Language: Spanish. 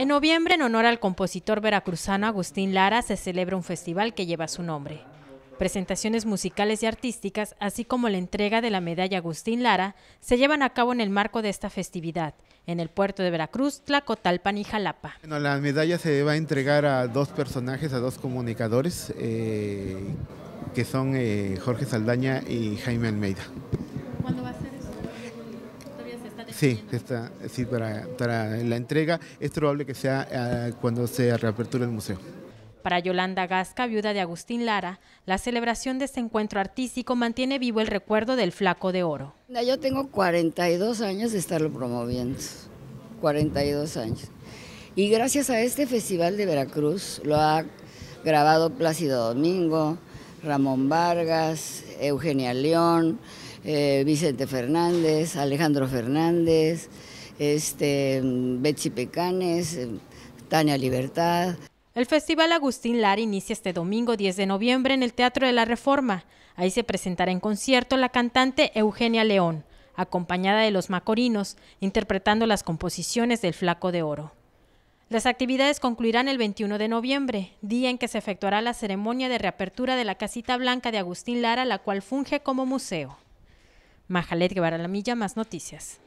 En noviembre, en honor al compositor veracruzano Agustín Lara, se celebra un festival que lleva su nombre. Presentaciones musicales y artísticas, así como la entrega de la medalla Agustín Lara, se llevan a cabo en el marco de esta festividad, en el puerto de Veracruz, Tlacotalpan y Jalapa. Bueno, la medalla se va a entregar a dos personajes, a dos comunicadores, eh, que son eh, Jorge Saldaña y Jaime Almeida. Sí, para, la entrega. Es probable que sea eh, cuando se reapertura el museo. Para Yolanda Gasca, viuda de Agustín Lara, la celebración de este encuentro artístico mantiene vivo el recuerdo del flaco de oro. Yo tengo 42 años de estarlo promoviendo, 42 años. Y gracias a este Festival de Veracruz lo ha grabado Plácido Domingo, Ramón Vargas, Eugenia León, eh, Vicente Fernández, Alejandro Fernández, este, Betsy Pecanes, eh, Tania Libertad. El Festival Agustín Lara inicia este domingo 10 de noviembre en el Teatro de la Reforma. Ahí se presentará en concierto la cantante Eugenia León, acompañada de los Macorinos, interpretando las composiciones del Flaco de Oro. Las actividades concluirán el 21 de noviembre, día en que se efectuará la ceremonia de reapertura de la Casita Blanca de Agustín Lara, la cual funge como museo. Majalet Guevara Lamilla, más noticias.